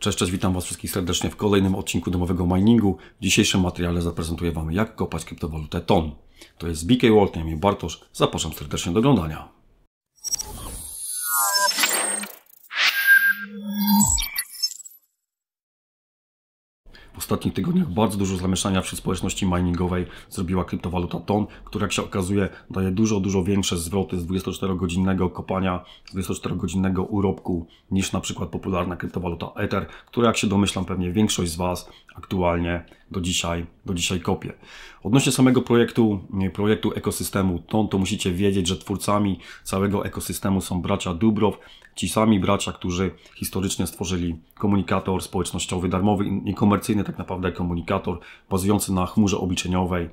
Cześć, cześć, witam Was wszystkich serdecznie w kolejnym odcinku domowego miningu. W dzisiejszym materiale zaprezentuję Wam, jak kopać kryptowalutę TON. To jest BK World, ja Bartosz. Zapraszam serdecznie do oglądania. ostatnich tygodniach bardzo dużo zamieszania wśród społeczności miningowej zrobiła kryptowaluta TON, która jak się okazuje daje dużo, dużo większe zwroty z 24-godzinnego kopania, 24-godzinnego urobku niż na przykład popularna kryptowaluta Ether, która jak się domyślam pewnie większość z Was aktualnie do dzisiaj, do dzisiaj kopie. Odnośnie samego projektu, projektu ekosystemu TON, to musicie wiedzieć, że twórcami całego ekosystemu są bracia Dubrow, ci sami bracia, którzy historycznie stworzyli komunikator społecznościowy, darmowy i komercyjny tak naprawdę komunikator, bazujący na chmurze obliczeniowej.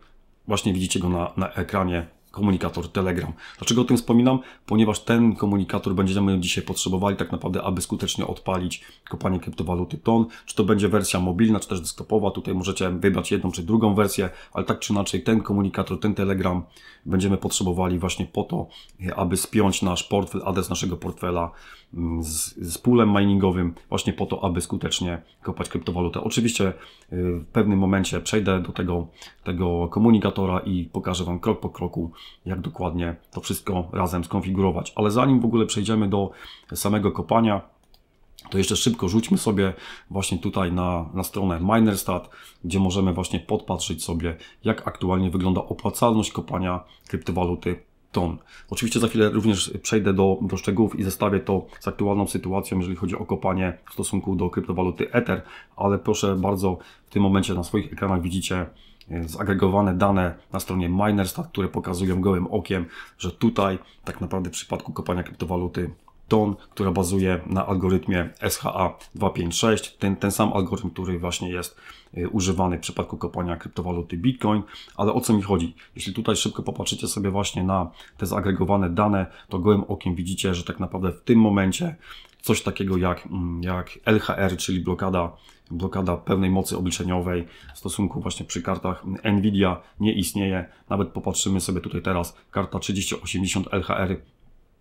Właśnie widzicie go na, na ekranie komunikator Telegram. Dlaczego o tym wspominam? Ponieważ ten komunikator będziemy dzisiaj potrzebowali tak naprawdę, aby skutecznie odpalić kopanie kryptowaluty TON. Czy to będzie wersja mobilna, czy też desktopowa, tutaj możecie wybrać jedną czy drugą wersję, ale tak czy inaczej ten komunikator, ten Telegram będziemy potrzebowali właśnie po to, aby spiąć nasz portfel, adres naszego portfela z, z poolem miningowym właśnie po to, aby skutecznie kopać kryptowalutę. Oczywiście y, w pewnym momencie przejdę do tego, tego komunikatora i pokażę Wam krok po kroku, jak dokładnie to wszystko razem skonfigurować. Ale zanim w ogóle przejdziemy do samego kopania, to jeszcze szybko rzućmy sobie właśnie tutaj na, na stronę Minerstat, gdzie możemy właśnie podpatrzeć sobie, jak aktualnie wygląda opłacalność kopania kryptowaluty ton. Oczywiście za chwilę również przejdę do, do szczegółów i zestawię to z aktualną sytuacją, jeżeli chodzi o kopanie w stosunku do kryptowaluty Ether, ale proszę bardzo, w tym momencie na swoich ekranach widzicie e, zagregowane dane na stronie Minerstat, które pokazują gołym okiem, że tutaj tak naprawdę w przypadku kopania kryptowaluty TUN, która bazuje na algorytmie SHA 256, ten, ten sam algorytm, który właśnie jest y, używany w przypadku kopania kryptowaluty Bitcoin, ale o co mi chodzi? Jeśli tutaj szybko popatrzycie sobie właśnie na te zagregowane dane, to gołym okiem widzicie, że tak naprawdę w tym momencie coś takiego jak, mm, jak LHR, czyli blokada, blokada pewnej mocy obliczeniowej w stosunku właśnie przy kartach Nvidia nie istnieje. Nawet popatrzymy sobie tutaj teraz, karta 3080 LHR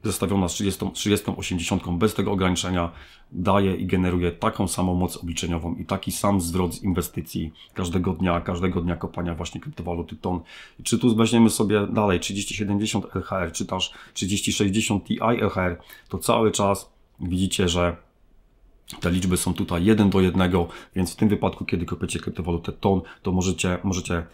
zestawiona z 30, 30 80 bez tego ograniczenia daje i generuje taką samą moc obliczeniową i taki sam zwrot z inwestycji każdego dnia, każdego dnia kopania właśnie kryptowaluty TON. Czy tu weźmiemy sobie dalej 3070 LHR, czy też 3060 Ti LHR, to cały czas widzicie, że te liczby są tutaj 1 do 1, więc w tym wypadku, kiedy kopiecie kryptowalutę TON, to możecie, możecie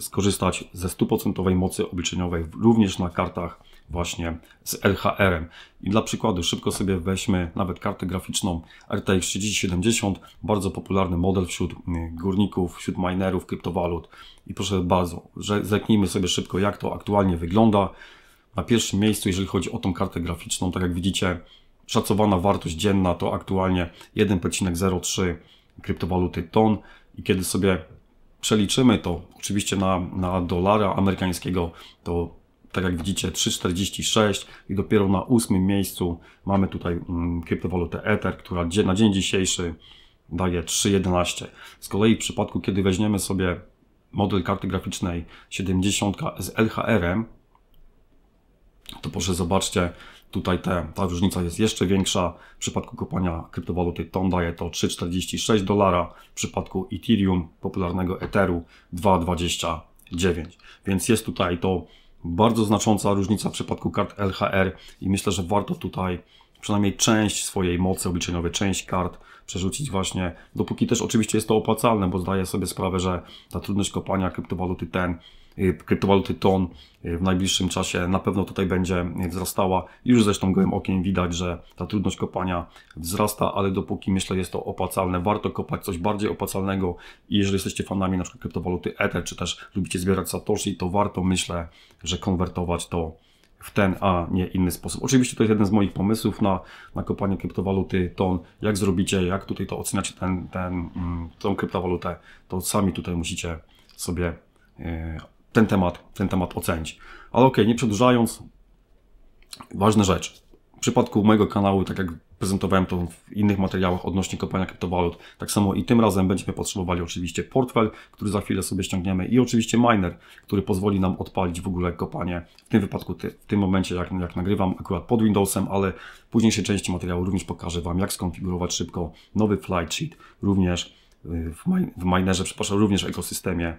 skorzystać ze 100% mocy obliczeniowej również na kartach właśnie z LHR-em. I dla przykładu szybko sobie weźmy nawet kartę graficzną RTX 3070, bardzo popularny model wśród y, górników, wśród minerów, kryptowalut. I proszę bardzo, że zerknijmy sobie szybko jak to aktualnie wygląda. Na pierwszym miejscu, jeżeli chodzi o tą kartę graficzną, tak jak widzicie, szacowana wartość dzienna to aktualnie 1,03 kryptowaluty ton i kiedy sobie przeliczymy to oczywiście na, na dolara amerykańskiego, to tak jak widzicie 3,46 i dopiero na ósmym miejscu mamy tutaj mm, kryptowalutę Ether, która na dzień dzisiejszy daje 3,11. Z kolei w przypadku, kiedy weźmiemy sobie model karty graficznej 70 z LHR-em, to proszę zobaczcie, tutaj te, ta różnica jest jeszcze większa. W przypadku kopania kryptowaluty TON daje to 3,46 dolara, w przypadku Ethereum, popularnego Etheru 2,29. Więc jest tutaj to bardzo znacząca różnica w przypadku kart LHR i myślę, że warto tutaj przynajmniej część swojej mocy obliczeniowej, część kart przerzucić właśnie, dopóki też oczywiście jest to opłacalne, bo zdaję sobie sprawę, że ta trudność kopania kryptowaluty ten Y, kryptowaluty TON y, w najbliższym czasie na pewno tutaj będzie y, wzrastała. Już zresztą gołym okiem widać, że ta trudność kopania wzrasta, ale dopóki myślę jest to opłacalne, warto kopać coś bardziej opłacalnego i jeżeli jesteście fanami na przykład kryptowaluty Ether, czy też lubicie zbierać satoshi, to warto myślę, że konwertować to w ten, a nie inny sposób. Oczywiście to jest jeden z moich pomysłów na, na kopanie kryptowaluty, ton, jak zrobicie, jak tutaj to oceniacie ten, ten, mm, tą kryptowalutę, to sami tutaj musicie sobie ten temat, ten temat ocenić. Ale ok, nie przedłużając, ważna rzecz. W przypadku mojego kanału, tak jak prezentowałem to w innych materiałach odnośnie kopania kryptowalut, tak samo i tym razem będziemy potrzebowali oczywiście portfel, który za chwilę sobie ściągniemy i oczywiście miner, który pozwoli nam odpalić w ogóle kopanie, w tym wypadku, w tym momencie jak, jak nagrywam, akurat pod Windowsem, ale w późniejszej części materiału również pokażę Wam, jak skonfigurować szybko nowy flight sheet, również y, w, w minerze, przepraszam, również w ekosystemie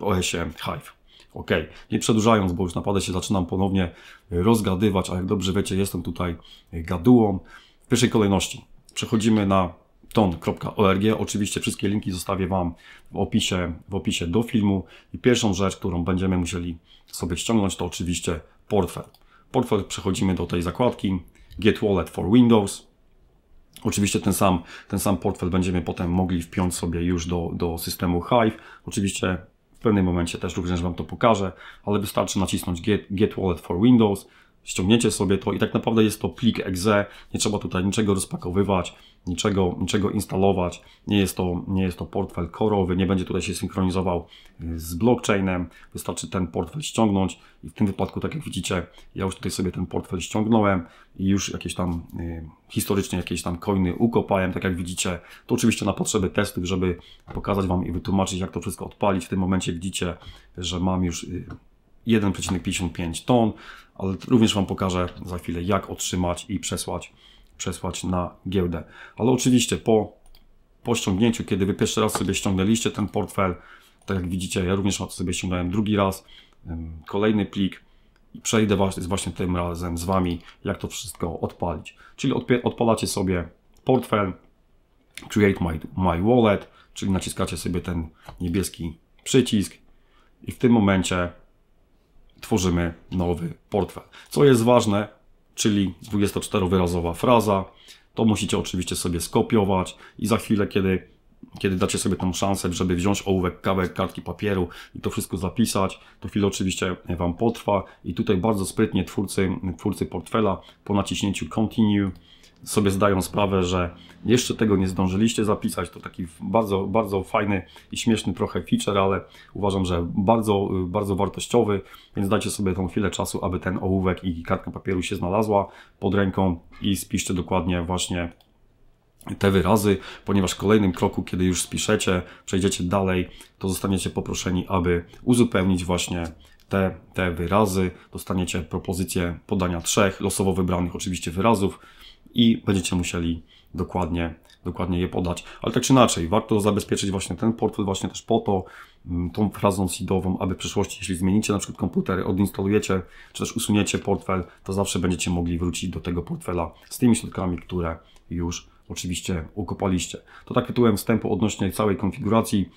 OS-ie Hive. OK, nie przedłużając, bo już naprawdę się zaczynam ponownie rozgadywać, a jak dobrze wiecie, jestem tutaj gadułą. W pierwszej kolejności przechodzimy na ton.org. Oczywiście wszystkie linki zostawię Wam w opisie, w opisie do filmu. I pierwszą rzecz, którą będziemy musieli sobie ściągnąć, to oczywiście portfel. Portfel przechodzimy do tej zakładki Get Wallet for Windows. Oczywiście ten sam, ten sam portfel będziemy potem mogli wpiąć sobie już do, do systemu Hive. Oczywiście pewnym momencie też również Wam to pokażę, ale wystarczy nacisnąć Get, Get Wallet for Windows, ściągniecie sobie to i tak naprawdę jest to plik exe, nie trzeba tutaj niczego rozpakowywać, niczego, niczego instalować. Nie jest, to, nie jest to portfel korowy, nie będzie tutaj się synchronizował e, z blockchainem. Wystarczy ten portfel ściągnąć i w tym wypadku, tak jak widzicie, ja już tutaj sobie ten portfel ściągnąłem i już jakieś tam e, historycznie jakieś tam coiny ukopałem, tak jak widzicie. To oczywiście na potrzeby testów, żeby pokazać Wam i wytłumaczyć, jak to wszystko odpalić. W tym momencie widzicie, że mam już 1,55 e, ton, ale również Wam pokażę za chwilę, jak otrzymać i przesłać przesłać na giełdę. Ale oczywiście po, po ściągnięciu, kiedy Wy pierwszy raz sobie ściągnęliście ten portfel, tak jak widzicie, ja również sobie ściągnąłem drugi raz, kolejny plik i przejdę właśnie tym razem z Wami, jak to wszystko odpalić. Czyli odpalacie sobie portfel, Create my, my Wallet, czyli naciskacie sobie ten niebieski przycisk i w tym momencie tworzymy nowy portfel. Co jest ważne, czyli 24-wyrazowa fraza. To musicie oczywiście sobie skopiować i za chwilę, kiedy, kiedy dacie sobie tą szansę, żeby wziąć ołówek, kawę, kartki papieru i to wszystko zapisać, to chwilę oczywiście Wam potrwa i tutaj bardzo sprytnie twórcy, twórcy portfela po naciśnięciu continue sobie zdają sprawę, że jeszcze tego nie zdążyliście zapisać. To taki bardzo, bardzo fajny i śmieszny trochę feature, ale uważam, że bardzo, y, bardzo wartościowy, więc dajcie sobie tą chwilę czasu, aby ten ołówek i kartka papieru się znalazła pod ręką i spiszcie dokładnie właśnie te wyrazy, ponieważ w kolejnym kroku, kiedy już spiszecie, przejdziecie dalej, to zostaniecie poproszeni, aby uzupełnić właśnie te, te wyrazy. Dostaniecie propozycję podania trzech losowo wybranych oczywiście wyrazów i będziecie musieli dokładnie, dokładnie je podać. Ale tak czy inaczej, warto zabezpieczyć właśnie ten portfel właśnie też po to, mm, tą frazą seedową, aby w przyszłości, jeśli zmienicie na przykład komputer, odinstalujecie, czy też usuniecie portfel, to zawsze będziecie mogli wrócić do tego portfela z tymi środkami, które już oczywiście ukopaliście. To tak tytułem wstępu odnośnie całej konfiguracji.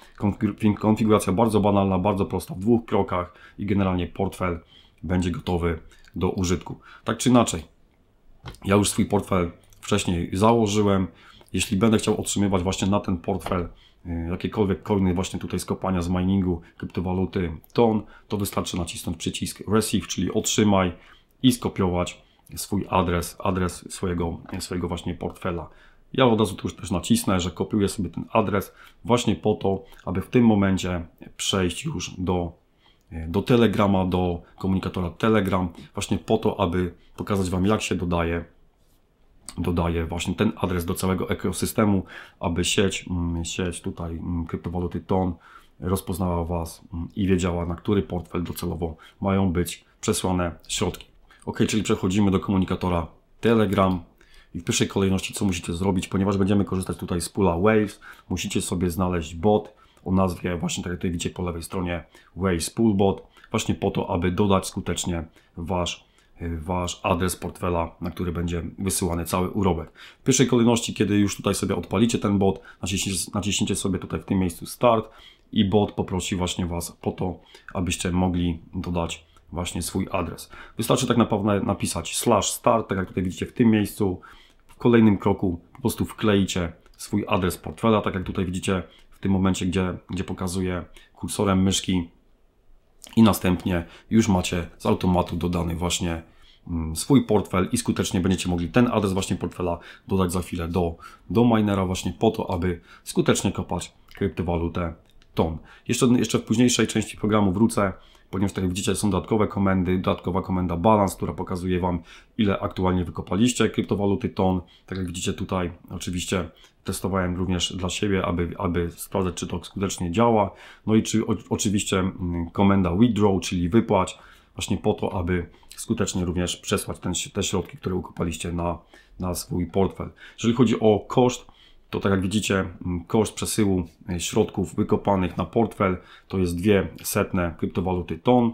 Konfiguracja bardzo banalna, bardzo prosta, w dwóch krokach i generalnie portfel będzie gotowy do użytku. Tak czy inaczej, ja już swój portfel wcześniej założyłem. Jeśli będę chciał otrzymywać właśnie na ten portfel y, jakiekolwiek coiny właśnie tutaj z kopania, z miningu kryptowaluty TON, to wystarczy nacisnąć przycisk Receive, czyli otrzymaj i skopiować swój adres, adres swojego, swojego właśnie portfela. Ja od razu tu już też nacisnę, że kopiuję sobie ten adres właśnie po to, aby w tym momencie przejść już do E, do Telegrama, do komunikatora Telegram, właśnie po to, aby pokazać Wam, jak się dodaje, dodaje właśnie ten adres do całego ekosystemu, aby sieć, mm, sieć tutaj mm, kryptowaluty TON rozpoznała Was mm, i wiedziała, na który portfel docelowo mają być przesłane środki. Ok, czyli przechodzimy do komunikatora Telegram. I w pierwszej kolejności, co musicie zrobić, ponieważ będziemy korzystać tutaj z pula Waves, musicie sobie znaleźć bot, o nazwie, właśnie tak jak tutaj widzicie po lewej stronie, Waze Poolbot, właśnie po to, aby dodać skutecznie Wasz e, wasz adres portfela, na który będzie wysyłany cały urobek. W pierwszej kolejności, kiedy już tutaj sobie odpalicie ten bot, naciśnijcie sobie tutaj w tym miejscu start i bot poprosi właśnie was po to, abyście mogli dodać właśnie swój adres. Wystarczy tak naprawdę napisać slash start, tak jak tutaj widzicie w tym miejscu. W kolejnym kroku po prostu wkleicie swój adres portfela, tak jak tutaj widzicie w tym momencie, gdzie, gdzie pokazuję kursorem myszki i następnie już macie z automatu dodany właśnie mm, swój portfel i skutecznie będziecie mogli ten adres właśnie portfela dodać za chwilę do, do minera właśnie po to, aby skutecznie kopać kryptowalutę TON. Jeszcze, jeszcze w późniejszej części programu wrócę ponieważ tak jak widzicie są dodatkowe komendy, dodatkowa komenda balance, która pokazuje Wam ile aktualnie wykopaliście kryptowaluty ton. Tak jak widzicie tutaj oczywiście testowałem również dla siebie, aby, aby sprawdzać czy to skutecznie działa. No i czy o, oczywiście mm, komenda withdraw, czyli wypłać właśnie po to, aby skutecznie również przesłać ten, te środki, które ukopaliście na, na swój portfel. Jeżeli chodzi o koszt, to tak jak widzicie, mm, koszt przesyłu e, środków wykopanych na portfel to jest dwie setne kryptowaluty ton,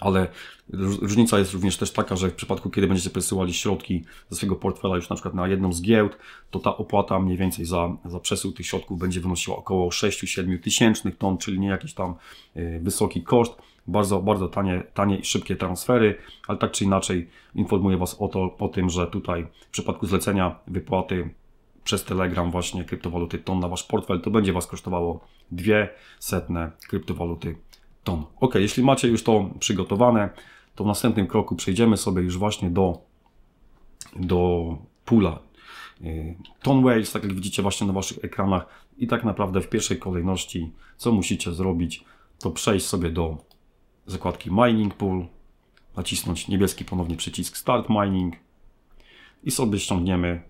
ale różnica jest również też taka, że w przypadku, kiedy będziecie przesyłali środki ze swojego portfela już na przykład na jedną z giełd, to ta opłata mniej więcej za, za przesył tych środków będzie wynosiła około 6-7 tysięcznych ton, czyli nie jakiś tam e, wysoki koszt. Bardzo, bardzo tanie, tanie i szybkie transfery, ale tak czy inaczej informuję Was o, to, o tym, że tutaj w przypadku zlecenia wypłaty przez Telegram właśnie kryptowaluty ton na Wasz portfel, to będzie Was kosztowało dwie setne kryptowaluty ton. Ok, jeśli macie już to przygotowane, to w następnym kroku przejdziemy sobie już właśnie do, do pula y, Tonways, tak jak widzicie właśnie na Waszych ekranach. I tak naprawdę w pierwszej kolejności, co musicie zrobić, to przejść sobie do zakładki Mining Pool, nacisnąć niebieski ponownie przycisk Start Mining i sobie ściągniemy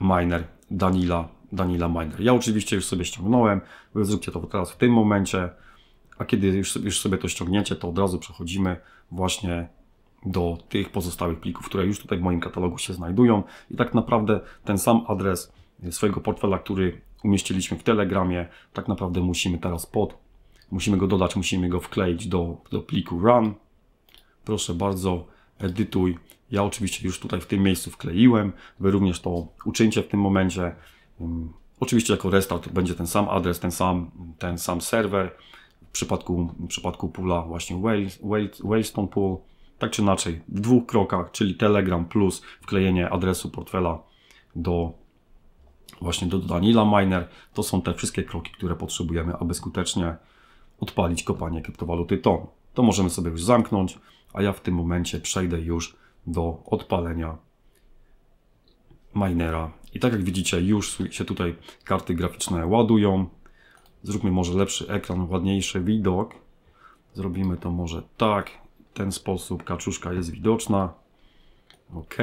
miner Danila, Danila Miner. Ja oczywiście już sobie ściągnąłem, zróbcie to teraz w tym momencie, a kiedy już, już sobie to ściągniecie, to od razu przechodzimy właśnie do tych pozostałych plików, które już tutaj w moim katalogu się znajdują i tak naprawdę ten sam adres swojego portfela, który umieściliśmy w Telegramie, tak naprawdę musimy teraz pod, musimy go dodać, musimy go wkleić do, do pliku run. Proszę bardzo, edytuj. Ja oczywiście już tutaj w tym miejscu wkleiłem. Wy również to uczyńcie w tym momencie. Oczywiście jako restart będzie ten sam adres, ten sam, ten sam serwer. W przypadku, w przypadku pula właśnie Whalestone Pool, tak czy inaczej w dwóch krokach, czyli Telegram plus wklejenie adresu portfela do właśnie do Danila Miner. To są te wszystkie kroki, które potrzebujemy, aby skutecznie odpalić kopanie kryptowaluty TON. To możemy sobie już zamknąć a ja w tym momencie przejdę już do odpalenia minera. I tak jak widzicie, już się tutaj karty graficzne ładują. Zróbmy może lepszy ekran, ładniejszy widok. Zrobimy to może tak. W ten sposób kaczuszka jest widoczna. OK.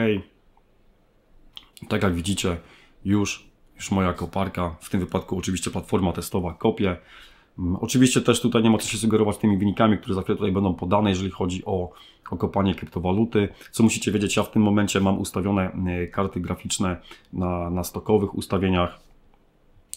Tak jak widzicie, już, już moja koparka, w tym wypadku oczywiście platforma testowa kopie Mm, oczywiście też tutaj nie ma co się sugerować tymi wynikami, które za chwilę tutaj będą podane, jeżeli chodzi o, o kopanie kryptowaluty. Co musicie wiedzieć, ja w tym momencie mam ustawione e, karty graficzne na, na stokowych ustawieniach,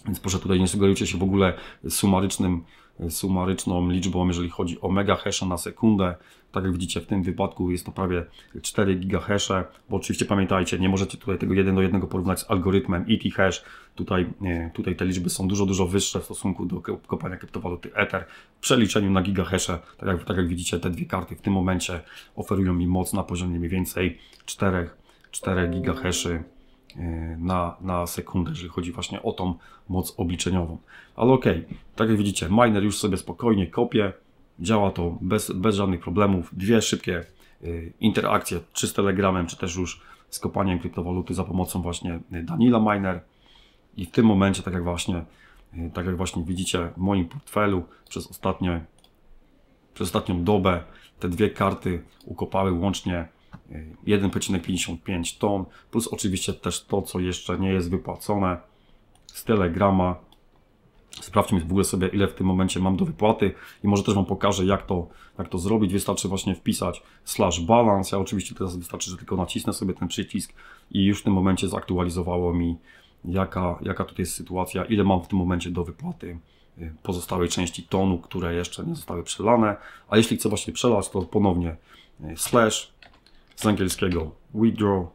więc proszę tutaj nie sugerujcie się w ogóle sumarycznym sumaryczną liczbą, jeżeli chodzi o mega megahashe na sekundę. Tak jak widzicie, w tym wypadku jest to prawie 4 gigahashe, bo oczywiście pamiętajcie, nie możecie tutaj tego 1 do 1 porównać z algorytmem ETH. Tutaj, e, tutaj te liczby są dużo, dużo wyższe w stosunku do kopania kryptowaluty Ether. W przeliczeniu na gigahashe, tak jak, tak jak widzicie, te dwie karty w tym momencie oferują mi moc na poziomie mniej więcej 4, 4 gigahashe E, na, na sekundę, jeżeli chodzi właśnie o tą moc obliczeniową. Ale ok, tak jak widzicie, miner już sobie spokojnie kopie, działa to bez, bez żadnych problemów. Dwie szybkie e, interakcje, czy z Telegramem, czy też już z kopaniem kryptowaluty za pomocą właśnie Danila Miner. I w tym momencie, tak jak właśnie, e, tak jak właśnie widzicie w moim portfelu, przez, ostatnie, przez ostatnią dobę te dwie karty ukopały łącznie 1,55 ton, plus oczywiście też to, co jeszcze nie jest wypłacone z Telegrama. Sprawdźmy w ogóle sobie, ile w tym momencie mam do wypłaty i może też Wam pokażę, jak to, jak to zrobić. Wystarczy właśnie wpisać slash balance. Ja oczywiście teraz wystarczy, że tylko nacisnę sobie ten przycisk i już w tym momencie zaktualizowało mi, jaka, jaka tutaj jest sytuacja, ile mam w tym momencie do wypłaty y, pozostałej części tonu, które jeszcze nie zostały przelane. A jeśli chcę właśnie przelać, to ponownie y, slash z angielskiego. Withdraw.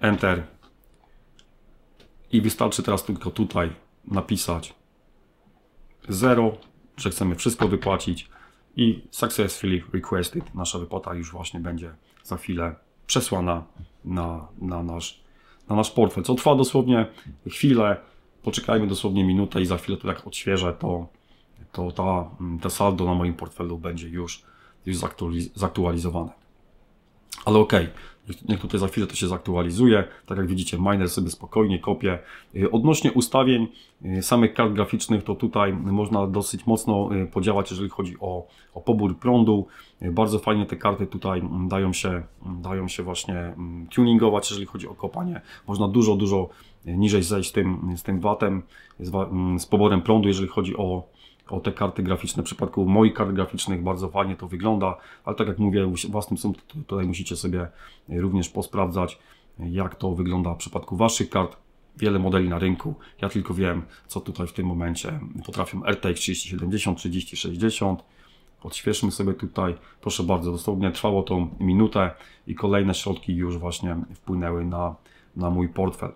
Enter. I wystarczy teraz tylko tutaj napisać 0, że chcemy wszystko wypłacić i successfully requested. Nasza wypłata już właśnie będzie za chwilę przesłana na, na, nasz, na nasz portfel, co trwa dosłownie chwilę. Poczekajmy dosłownie minutę i za chwilę to jak odświeżę, to, to ta, mm, ta saldo na moim portfelu będzie już, już zaktualiz zaktualizowane. Ale okej, okay. niech tutaj za chwilę to się zaktualizuje. Tak jak widzicie, miner sobie spokojnie kopie. Y, odnośnie ustawień y, samych kart graficznych, to tutaj można dosyć mocno y, podziałać, jeżeli chodzi o, o pobór prądu. Bardzo fajnie te karty tutaj mm, dają się, mm, dają się właśnie mm, tuningować, jeżeli chodzi o kopanie. Można dużo, dużo niżej zejść z tym, z tym watem z, z poborem prądu, jeżeli chodzi o o te karty graficzne. W przypadku moich kart graficznych bardzo fajnie to wygląda, ale tak jak mówię, własnym są tutaj musicie sobie e, również posprawdzać, jak to wygląda w przypadku Waszych kart. Wiele modeli na rynku. Ja tylko wiem, co tutaj w tym momencie potrafią RTX 3070, 3060. Odświeżmy sobie tutaj, proszę bardzo, dosłownie trwało to minutę i kolejne środki już właśnie wpłynęły na, na mój portfel.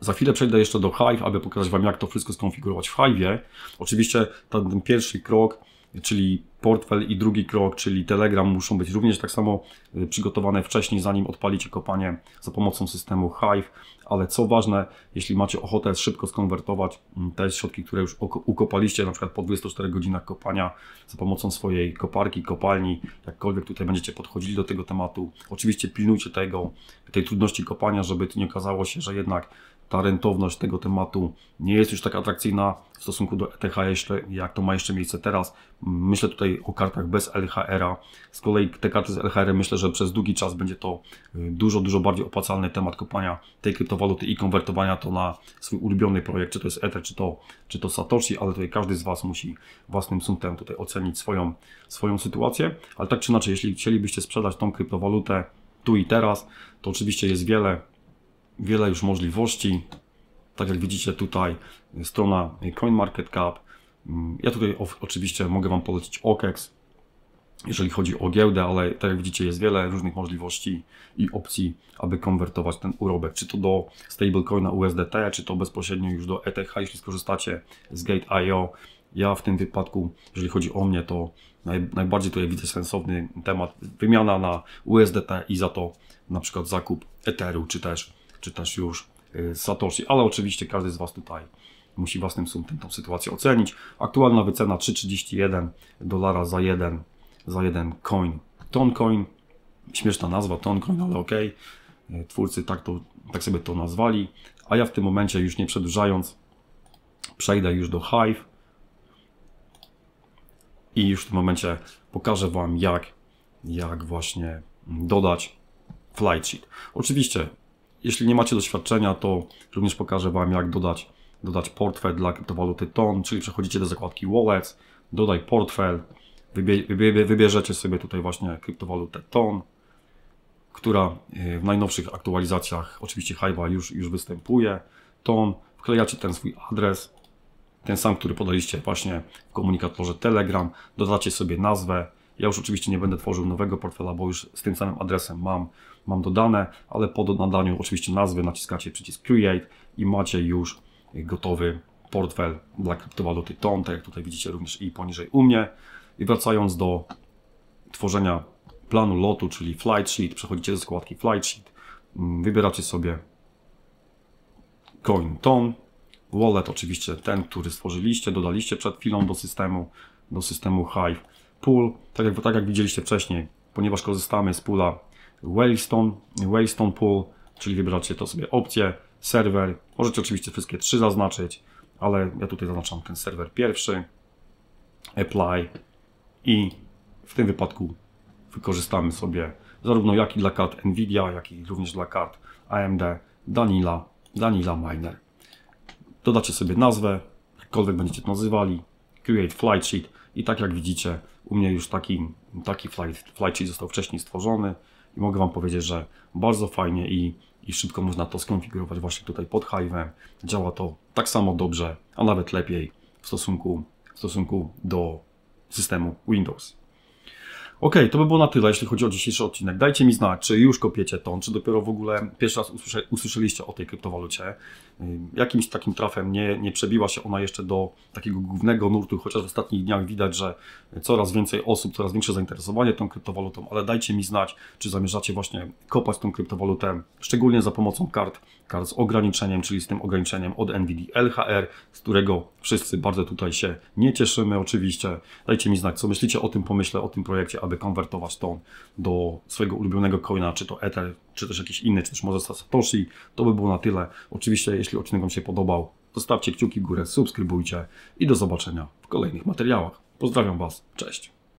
Za chwilę przejdę jeszcze do Hive, aby pokazać Wam, jak to wszystko skonfigurować w Hive'ie. Oczywiście ten pierwszy krok, czyli portfel i drugi krok, czyli Telegram muszą być również tak samo y, przygotowane wcześniej, zanim odpalicie kopanie za pomocą systemu Hive. Ale co ważne, jeśli macie ochotę szybko skonwertować mm, te środki, które już ukopaliście, na przykład po 24 godzinach kopania za pomocą swojej koparki, kopalni, jakkolwiek tutaj będziecie podchodzili do tego tematu, oczywiście pilnujcie tego, tej trudności kopania, żeby nie okazało się, że jednak ta rentowność tego tematu nie jest już tak atrakcyjna w stosunku do ETH jeszcze, jak to ma jeszcze miejsce teraz. Myślę tutaj o kartach bez LHR-a. Z kolei te karty z LHR myślę, że przez długi czas będzie to y, dużo, dużo bardziej opłacalny temat kopania tej kryptowaluty i konwertowania to na swój ulubiony projekt, czy to jest Ether, czy to, czy to Satoshi, ale tutaj każdy z Was musi własnym sumtem tutaj ocenić swoją, swoją sytuację. Ale tak czy inaczej, jeśli chcielibyście sprzedać tą kryptowalutę tu i teraz, to oczywiście jest wiele wiele już możliwości. Tak jak widzicie tutaj strona CoinMarketCap. Mm, ja tutaj oczywiście mogę Wam polecić OKEX, jeżeli chodzi o giełdę, ale tak jak widzicie jest wiele różnych możliwości i opcji, aby konwertować ten urobek, czy to do stablecoina USDT, czy to bezpośrednio już do ETH, jeśli skorzystacie z Gate.io. Ja w tym wypadku, jeżeli chodzi o mnie, to naj, najbardziej tutaj widzę sensowny temat wymiana na USDT i za to na przykład zakup Etheru, czy też czy też już y, Satoshi, ale oczywiście każdy z Was tutaj musi własnym sumtem tą sytuację ocenić. Aktualna wycena 3,31 dolara za jeden, za jeden coin. Toncoin, śmieszna nazwa Toncoin, ale ok, twórcy tak, to, tak sobie to nazwali. A ja w tym momencie już nie przedłużając, przejdę już do Hive i już w tym momencie pokażę Wam jak, jak właśnie dodać flight sheet. Oczywiście jeśli nie macie doświadczenia, to również pokażę Wam, jak dodać, dodać portfel dla kryptowaluty TON, czyli przechodzicie do zakładki Wallet, dodaj portfel, wybie, wybierzecie sobie tutaj właśnie kryptowalutę TON, która e, w najnowszych aktualizacjach, oczywiście Hive'a już, już występuje, TON, wklejacie ten swój adres, ten sam, który podaliście właśnie w komunikatorze Telegram, dodacie sobie nazwę, ja już oczywiście nie będę tworzył nowego portfela, bo już z tym samym adresem mam mam dodane, ale po dodaniu oczywiście nazwy naciskacie przycisk Create i macie już gotowy portfel dla kryptowaluty TON, tak jak tutaj widzicie również i poniżej u mnie. I wracając do tworzenia planu lotu, czyli flight sheet, przechodzicie do składki flight sheet, mm, wybieracie sobie coin TON, wallet oczywiście ten, który stworzyliście, dodaliście przed chwilą do systemu, do systemu Hive, pool, tak jak, tak jak widzieliście wcześniej, ponieważ korzystamy z pula Wellstone, Wellstone Pool, czyli wybieracie to sobie opcję, serwer. Możecie oczywiście wszystkie trzy zaznaczyć, ale ja tutaj zaznaczam ten serwer pierwszy, apply i w tym wypadku wykorzystamy sobie zarówno jak i dla kart Nvidia, jak i również dla kart AMD Danila, Danila Miner. Dodacie sobie nazwę, jakkolwiek będziecie to nazywali, create flight sheet i tak jak widzicie u mnie już taki, taki flight, flight sheet został wcześniej stworzony i mogę Wam powiedzieć, że bardzo fajnie i, i szybko można to skonfigurować właśnie tutaj pod Hive'em. Działa to tak samo dobrze, a nawet lepiej w stosunku, w stosunku do systemu Windows. Okej, okay, to by było na tyle, jeśli chodzi o dzisiejszy odcinek. Dajcie mi znać, czy już kopiecie tą, czy dopiero w ogóle pierwszy raz usłysze, usłyszeliście o tej kryptowalucie. Jakimś takim trafem nie, nie przebiła się ona jeszcze do takiego głównego nurtu, chociaż w ostatnich dniach widać, że coraz więcej osób, coraz większe zainteresowanie tą kryptowalutą, ale dajcie mi znać, czy zamierzacie właśnie kopać tą kryptowalutę, szczególnie za pomocą kart, kart z ograniczeniem, czyli z tym ograniczeniem od NVIDIA LHR, z którego Wszyscy bardzo tutaj się nie cieszymy, oczywiście. Dajcie mi znak, co myślicie o tym pomyśle, o tym projekcie, aby konwertować to do swojego ulubionego coina, czy to Ether, czy też jakiś inny, czy też może Satoshi. To by było na tyle. Oczywiście, jeśli odcinek Wam się podobał, zostawcie kciuki w górę, subskrybujcie i do zobaczenia w kolejnych materiałach. Pozdrawiam Was, cześć.